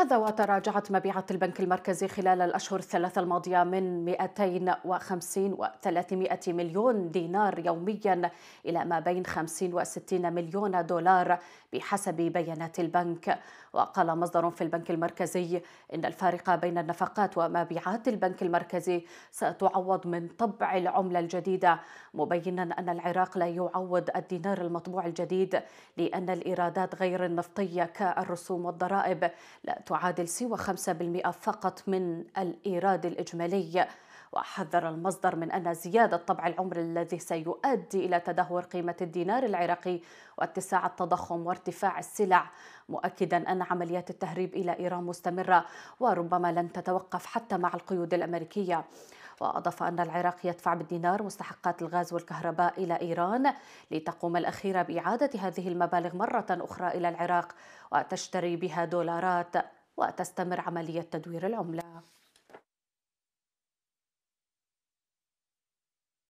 هذا وتراجعت مبيعات البنك المركزي خلال الأشهر الثلاثة الماضية من 250 و 300 مليون دينار يوميا إلى ما بين 50 و 60 مليون دولار بحسب بيانات البنك وقال مصدر في البنك المركزي إن الفارق بين النفقات ومبيعات البنك المركزي ستعوض من طبع العملة الجديدة مبينا أن العراق لا يعوض الدينار المطبوع الجديد لأن الإيرادات غير النفطية كالرسوم والضرائب لا تعادل سوى 5% فقط من الإيراد الإجمالي وحذر المصدر من أن زيادة طبع العمر الذي سيؤدي إلى تدهور قيمة الدينار العراقي واتساع التضخم وارتفاع السلع مؤكدا أن عمليات التهريب إلى إيران مستمرة وربما لن تتوقف حتى مع القيود الأمريكية وأضاف أن العراق يدفع بالدينار مستحقات الغاز والكهرباء إلى إيران لتقوم الأخيرة بإعادة هذه المبالغ مرة أخرى إلى العراق وتشتري بها دولارات وتستمر عملية تدوير العملة